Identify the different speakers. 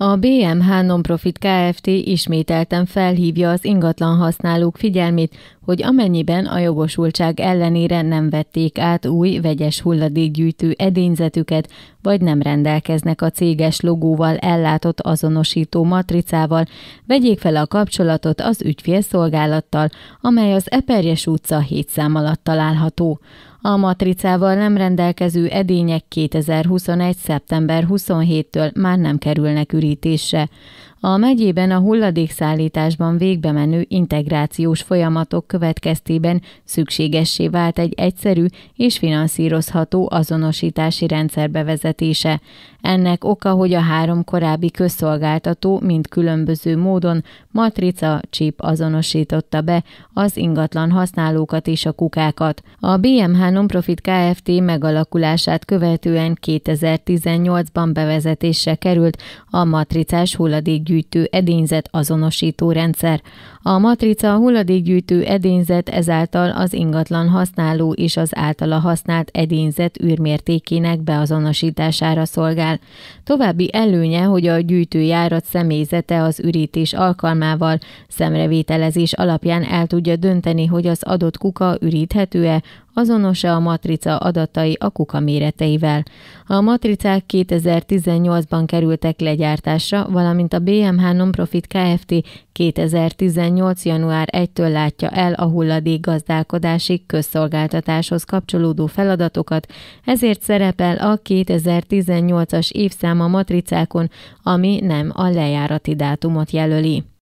Speaker 1: A BMH Nonprofit Kft. ismételten felhívja az ingatlan használók figyelmét, hogy amennyiben a jogosultság ellenére nem vették át új vegyes hulladékgyűjtő edényzetüket, vagy nem rendelkeznek a céges logóval ellátott azonosító matricával, vegyék fel a kapcsolatot az ügyfélszolgálattal, amely az Eperjes utca 7 szám alatt található. A matricával nem rendelkező edények 2021. szeptember 27-től már nem kerülnek ürítésre. A megyében a hulladékszállításban végbe menő integrációs folyamatok következtében szükségessé vált egy egyszerű és finanszírozható azonosítási rendszer bevezetése. Ennek oka, hogy a három korábbi közszolgáltató mind különböző módon matrica csíp azonosította be az ingatlan használókat és a kukákat. A BMH Nonprofit Kft. megalakulását követően 2018-ban bevezetésre került a matricás hulladék hulladékgyűjtő edényzet azonosító rendszer. A matrica a hulladékgyűjtő edényzet ezáltal az ingatlan használó és az általa használt edényzet űrmértékének beazonosítására szolgál. További előnye, hogy a gyűjtőjárat személyzete az ürítés alkalmával szemrevételezés alapján el tudja dönteni, hogy az adott kuka üríthető-e, azonos-e a matrica adatai a kuka méreteivel. A matricák 2018-ban kerültek legyártásra, valamint a BMH Nonprofit Kft. 2018. január 1-től látja el a hulladék gazdálkodási közszolgáltatáshoz kapcsolódó feladatokat, ezért szerepel a 2018-as évszáma matricákon, ami nem a lejárati dátumot jelöli.